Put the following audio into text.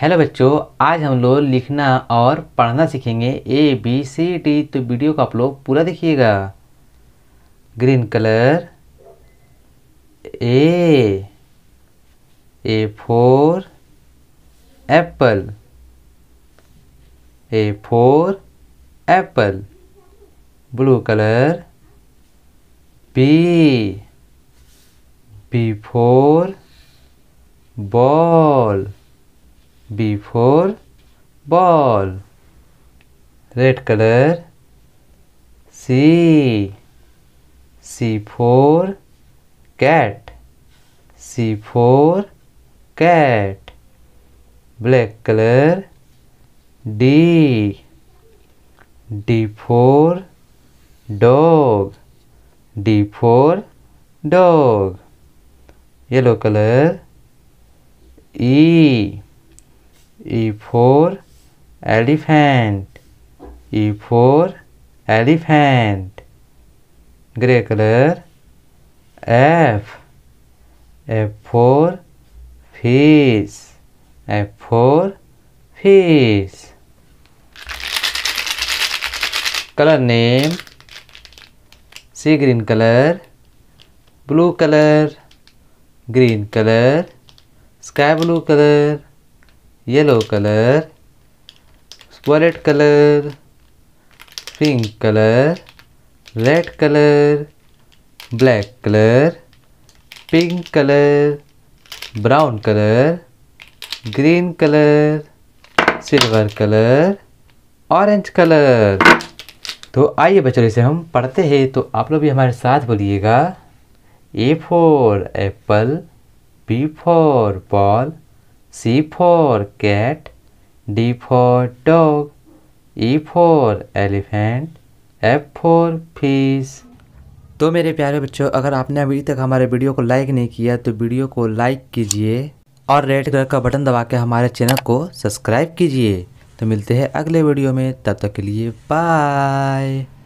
Hello बच्चों आज हम लोग लिखना और पढ़ना सीखेंगे ए बी सी डी तो वीडियो को आप लोग पूरा देखिएगा green colour A A for apple A for apple blue colour B B for ball B four ball red color C C four cat C four cat black color D D four dog D four dog yellow color E E for elephant. E for elephant. Gray color. F. F for fish. F for fish. Color name. Sea green color. Blue color. Green color. Sky blue color. Yellow colour violet colour pink colour red colour black colour pink colour brown colour green colour silver colour orange colour तो आइए बच्चों इसे हम पढ़ते हैं तो आप लोग भी हमारे साथ बोलिएगा A for apple B for ball C for cat, D for dog, E for elephant, F for fish. तो मेरे प्यारे बच्चों अगर आपने अभी तक हमारे वीडियो को लाइक नहीं किया तो वीडियो को लाइक कीजिए और रेड कलर का बटन दबा के हमारे चैनल को सब्सक्राइब कीजिए तो मिलते हैं अगले वीडियो में तब तक के लिए बाय